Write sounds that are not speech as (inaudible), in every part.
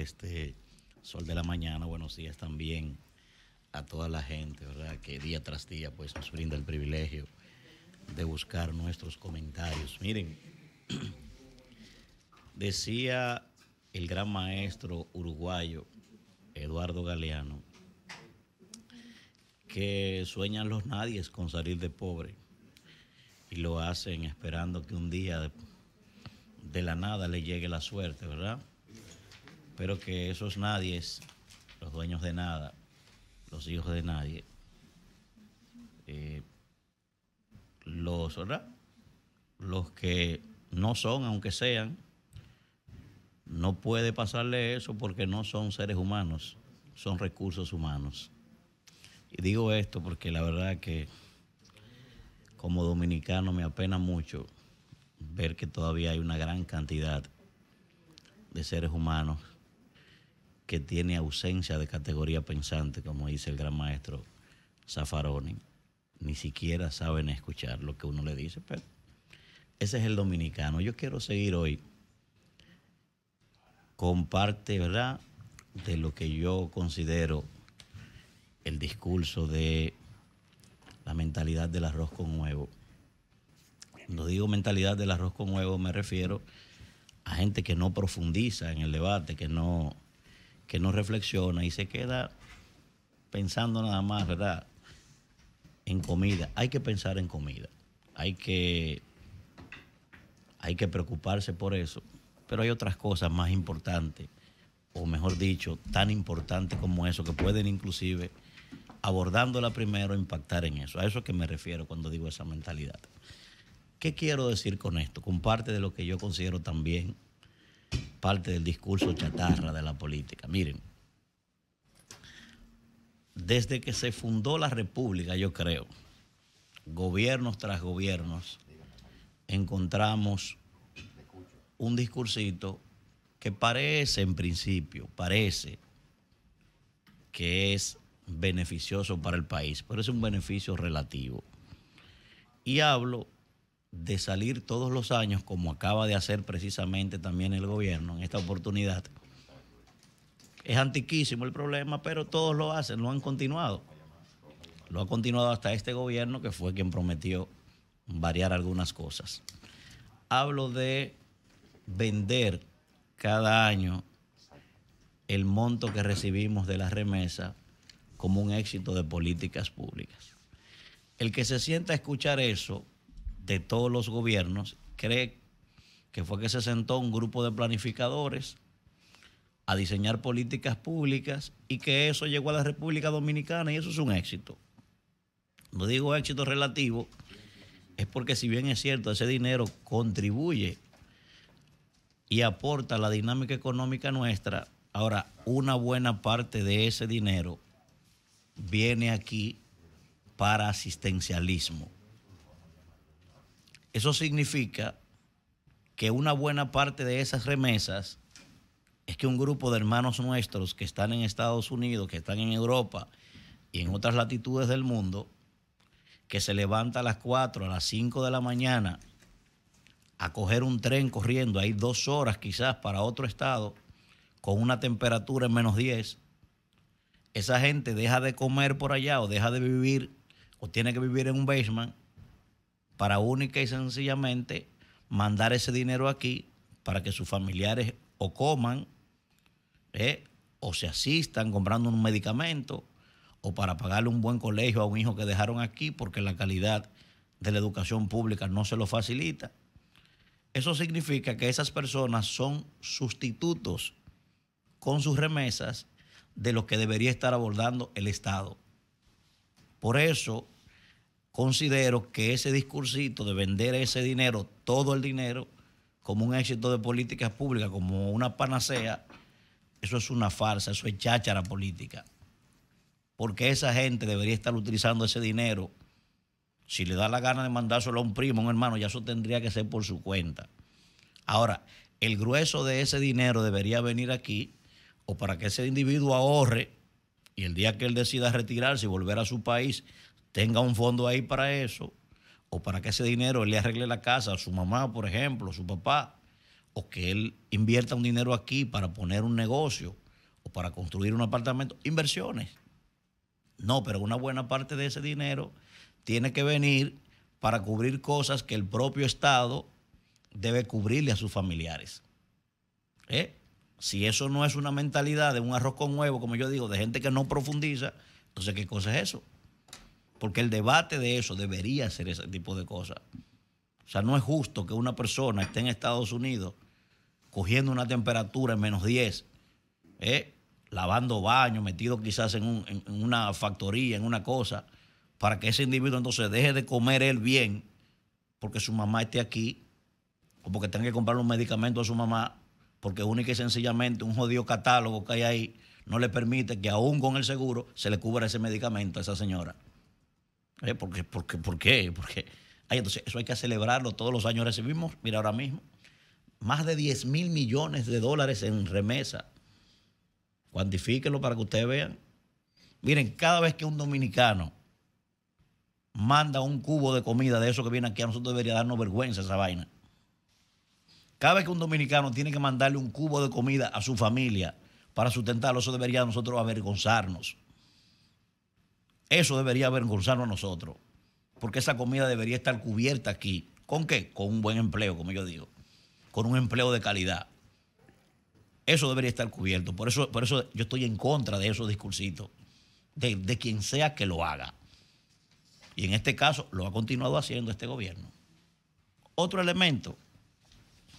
este sol de la mañana. Buenos días también a toda la gente, ¿verdad? Que día tras día pues nos brinda el privilegio de buscar nuestros comentarios. Miren, (clears throat) decía el gran maestro uruguayo Eduardo Galeano que sueñan los nadies con salir de pobre y lo hacen esperando que un día de, de la nada le llegue la suerte, ¿verdad? Pero que esos nadies, los dueños de nada, los hijos de nadie, eh, los, los que no son, aunque sean, no puede pasarle eso porque no son seres humanos, son recursos humanos. Y digo esto porque la verdad que como dominicano me apena mucho ver que todavía hay una gran cantidad de seres humanos que tiene ausencia de categoría pensante, como dice el gran maestro Zaffaroni, ni siquiera saben escuchar lo que uno le dice, pero ese es el dominicano. Yo quiero seguir hoy con parte, ¿verdad?, de lo que yo considero el discurso de la mentalidad del arroz con huevo. Cuando digo mentalidad del arroz con huevo me refiero a gente que no profundiza en el debate, que no que no reflexiona y se queda pensando nada más, ¿verdad? En comida. Hay que pensar en comida. Hay que, hay que preocuparse por eso. Pero hay otras cosas más importantes, o mejor dicho, tan importantes como eso, que pueden inclusive, abordándola primero, impactar en eso. A eso es que me refiero cuando digo esa mentalidad. ¿Qué quiero decir con esto? Con parte de lo que yo considero también parte del discurso chatarra de la política. Miren, desde que se fundó la República, yo creo, gobiernos tras gobiernos, encontramos un discursito que parece en principio, parece que es beneficioso para el país, pero es un beneficio relativo. Y hablo de salir todos los años, como acaba de hacer precisamente también el gobierno en esta oportunidad. Es antiquísimo el problema, pero todos lo hacen, lo han continuado. Lo ha continuado hasta este gobierno que fue quien prometió variar algunas cosas. Hablo de vender cada año el monto que recibimos de la remesa como un éxito de políticas públicas. El que se sienta a escuchar eso de todos los gobiernos, cree que fue que se sentó un grupo de planificadores a diseñar políticas públicas y que eso llegó a la República Dominicana y eso es un éxito. No digo éxito relativo, es porque si bien es cierto, ese dinero contribuye y aporta a la dinámica económica nuestra, ahora una buena parte de ese dinero viene aquí para asistencialismo. Eso significa que una buena parte de esas remesas es que un grupo de hermanos nuestros que están en Estados Unidos, que están en Europa y en otras latitudes del mundo, que se levanta a las 4, a las 5 de la mañana a coger un tren corriendo, hay dos horas quizás para otro estado, con una temperatura en menos 10, esa gente deja de comer por allá o deja de vivir o tiene que vivir en un basement para única y sencillamente mandar ese dinero aquí para que sus familiares o coman eh, o se asistan comprando un medicamento o para pagarle un buen colegio a un hijo que dejaron aquí porque la calidad de la educación pública no se lo facilita. Eso significa que esas personas son sustitutos con sus remesas de lo que debería estar abordando el Estado. Por eso considero que ese discursito de vender ese dinero, todo el dinero, como un éxito de políticas públicas, como una panacea, eso es una farsa, eso es cháchara política. Porque esa gente debería estar utilizando ese dinero. Si le da la gana de mandárselo a un primo, a un hermano, ya eso tendría que ser por su cuenta. Ahora, el grueso de ese dinero debería venir aquí o para que ese individuo ahorre y el día que él decida retirarse y volver a su país tenga un fondo ahí para eso, o para que ese dinero él le arregle la casa a su mamá, por ejemplo, a su papá, o que él invierta un dinero aquí para poner un negocio o para construir un apartamento, inversiones. No, pero una buena parte de ese dinero tiene que venir para cubrir cosas que el propio Estado debe cubrirle a sus familiares. ¿Eh? Si eso no es una mentalidad de un arroz con huevo, como yo digo, de gente que no profundiza, entonces ¿qué cosa es eso? Porque el debate de eso debería ser ese tipo de cosas. O sea, no es justo que una persona esté en Estados Unidos cogiendo una temperatura en menos 10, ¿eh? lavando baño, metido quizás en, una factoría, en una cosa, para que ese individuo entonces deje de comer él bien porque su mamá esté aquí o porque tenga que comprar un medicamento a su mamá, porque única y sencillamente un jodido catálogo que hay ahí no le permite que aún con el seguro se le cubra ese medicamento a esa señora porque, ¿Eh? ¿Por qué? Porque, entonces, eso hay que celebrarlo. Todos los años recibimos, mira ahora mismo, más de 10 mil millones de dólares en remesa. Cuantifíquenlo para que ustedes vean. Miren, cada vez que un dominicano manda un cubo de comida de eso que viene aquí, a nosotros debería darnos vergüenza esa vaina. Cada vez que un dominicano tiene que mandarle un cubo de comida a su familia para sustentarlo, eso debería nosotros avergonzarnos. Eso debería avergonzarnos a nosotros, porque esa comida debería estar cubierta aquí. ¿Con qué? Con un buen empleo, como yo digo, con un empleo de calidad. Eso debería estar cubierto. Por eso, por eso yo estoy en contra de esos discursitos, de, de quien sea que lo haga. Y en este caso lo ha continuado haciendo este gobierno. Otro elemento,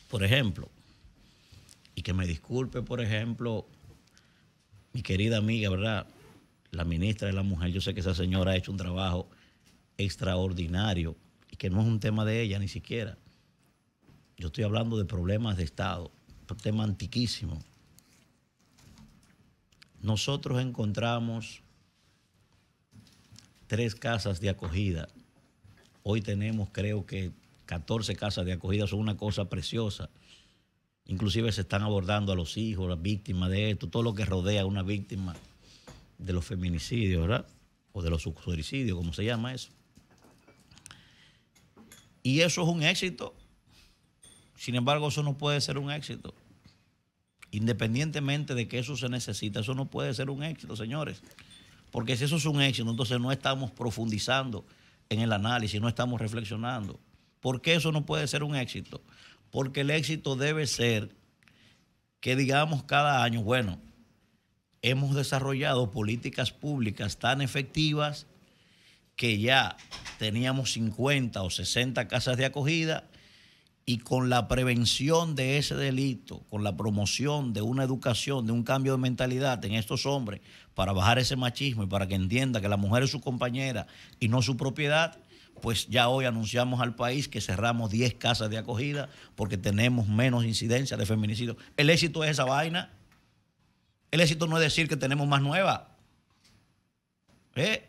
por ejemplo, y que me disculpe, por ejemplo, mi querida amiga, ¿verdad? la ministra de la Mujer, yo sé que esa señora ha hecho un trabajo extraordinario y que no es un tema de ella ni siquiera. Yo estoy hablando de problemas de Estado, un tema antiquísimo. Nosotros encontramos tres casas de acogida. Hoy tenemos creo que 14 casas de acogida, son una cosa preciosa. Inclusive se están abordando a los hijos, las víctimas de esto, todo lo que rodea a una víctima de los feminicidios, ¿verdad? O de los suicidios, como se llama eso. Y eso es un éxito. Sin embargo, eso no puede ser un éxito. Independientemente de que eso se necesita, eso no puede ser un éxito, señores. Porque si eso es un éxito, entonces no estamos profundizando en el análisis, no estamos reflexionando. ¿Por qué eso no puede ser un éxito? Porque el éxito debe ser que digamos cada año, bueno, hemos desarrollado políticas públicas tan efectivas que ya teníamos 50 o 60 casas de acogida y con la prevención de ese delito, con la promoción de una educación, de un cambio de mentalidad en estos hombres para bajar ese machismo y para que entienda que la mujer es su compañera y no su propiedad, pues ya hoy anunciamos al país que cerramos 10 casas de acogida porque tenemos menos incidencia de feminicidio. El éxito es esa vaina. El éxito no es decir que tenemos más nueva. ¿Eh?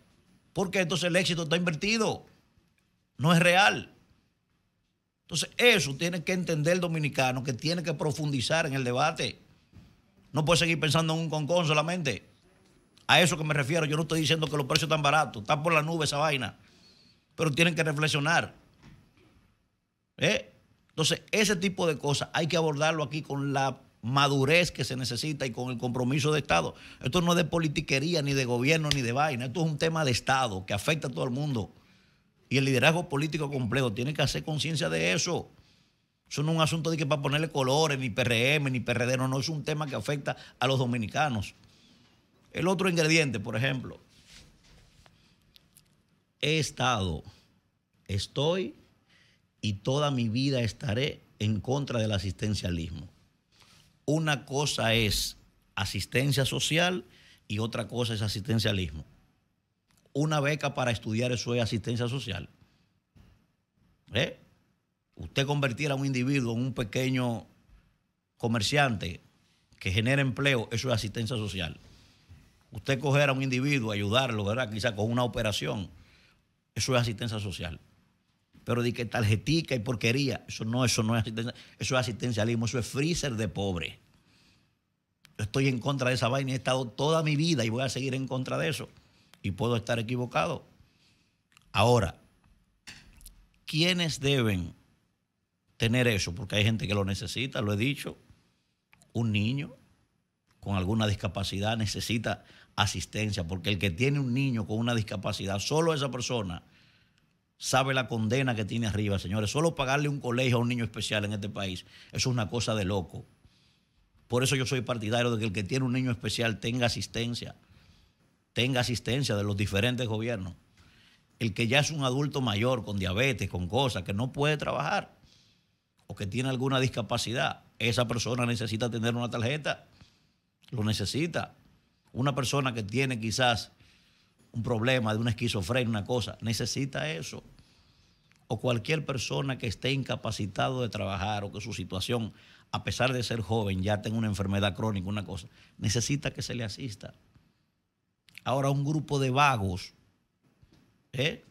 Porque entonces el éxito está invertido. No es real. Entonces eso tiene que entender el dominicano, que tiene que profundizar en el debate. No puede seguir pensando en un concón solamente. A eso que me refiero. Yo no estoy diciendo que los precios están baratos. Está por la nube esa vaina. Pero tienen que reflexionar. ¿Eh? Entonces, ese tipo de cosas hay que abordarlo aquí con la madurez que se necesita y con el compromiso de Estado. Esto no es de politiquería, ni de gobierno, ni de vaina. Esto es un tema de Estado que afecta a todo el mundo. Y el liderazgo político complejo tiene que hacer conciencia de eso. Eso no es un asunto de que para ponerle colores, ni PRM, ni PRD, no, no, es un tema que afecta a los dominicanos. El otro ingrediente, por ejemplo, he estado, estoy y toda mi vida estaré en contra del asistencialismo una cosa es asistencia social y otra cosa es asistencialismo. Una beca para estudiar eso es asistencia social. ¿Eh? Usted convertir a un individuo en un pequeño comerciante que genera empleo, eso es asistencia social. Usted coger a un individuo, ayudarlo, ¿verdad? Quizá con una operación, eso es asistencia social. Pero de que tarjetica y porquería, eso no, eso no es asistencia, eso es asistencialismo, eso es freezer de pobre. Yo estoy en contra de esa vaina, he estado toda mi vida y voy a seguir en contra de eso. Y puedo estar equivocado. Ahora, ¿quiénes deben tener eso? Porque hay gente que lo necesita, lo he dicho. Un niño con alguna discapacidad necesita asistencia, porque el que tiene un niño con una discapacidad, solo esa persona sabe la condena que tiene arriba, señores. Solo pagarle un colegio a un niño especial en este país, eso es una cosa de loco. Por eso yo soy partidario de que el que tiene un niño especial tenga asistencia, tenga asistencia de los diferentes gobiernos. El que ya es un adulto mayor con diabetes, con cosas, que no puede trabajar o que tiene alguna discapacidad, esa persona necesita tener una tarjeta, lo necesita. Una persona que tiene quizás un problema de una esquizofrenia, una cosa, necesita eso o cualquier persona que esté incapacitado de trabajar o que su situación, a pesar de ser joven, ya tenga una enfermedad crónica, una cosa, necesita que se le asista. Ahora un grupo de vagos, ¿eh?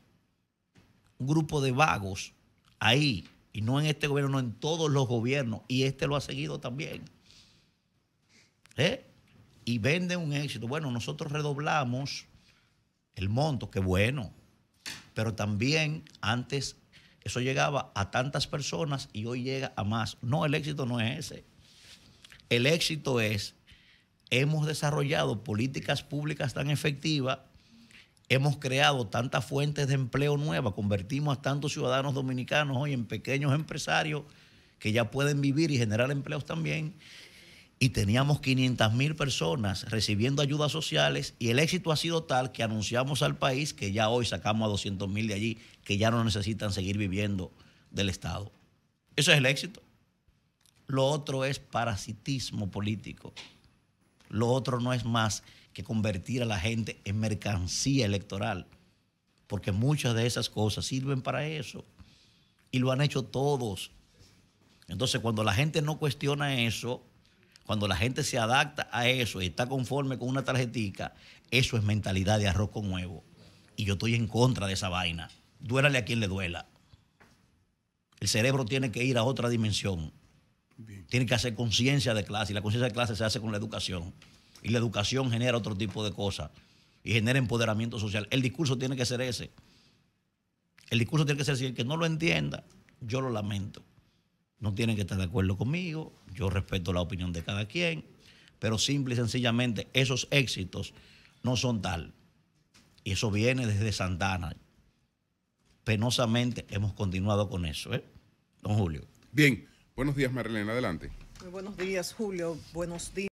un grupo de vagos ahí, y no en este gobierno, no en todos los gobiernos, y este lo ha seguido también. ¿Eh? Y vende un éxito. Bueno, nosotros redoblamos el monto, qué bueno, pero también antes eso llegaba a tantas personas y hoy llega a más. No, el éxito no es ese. El éxito es, hemos desarrollado políticas públicas tan efectivas, hemos creado tantas fuentes de empleo nuevas, convertimos a tantos ciudadanos dominicanos hoy en pequeños empresarios que ya pueden vivir y generar empleos también y teníamos 500 mil personas recibiendo ayudas sociales y el éxito ha sido tal que anunciamos al país que ya hoy sacamos a 200 mil de allí que ya no necesitan seguir viviendo del Estado. Eso es el éxito. Lo otro es parasitismo político. Lo otro no es más que convertir a la gente en mercancía electoral, porque muchas de esas cosas sirven para eso y lo han hecho todos. Entonces, cuando la gente no cuestiona eso, cuando la gente se adapta a eso y está conforme con una tarjetica, eso es mentalidad de arroz con huevo. Y yo estoy en contra de esa vaina. Duérale a quien le duela. El cerebro tiene que ir a otra dimensión. Tiene que hacer conciencia de clase. Y la conciencia de clase se hace con la educación. Y la educación genera otro tipo de cosas. Y genera empoderamiento social. El discurso tiene que ser ese. El discurso tiene que ser así. El que no lo entienda, yo lo lamento no tienen que estar de acuerdo conmigo, yo respeto la opinión de cada quien, pero simple y sencillamente esos éxitos no son tal. Y eso viene desde Santana. Penosamente hemos continuado con eso, ¿eh? Don Julio. Bien, buenos días Marlene, adelante. Muy buenos días Julio, buenos días.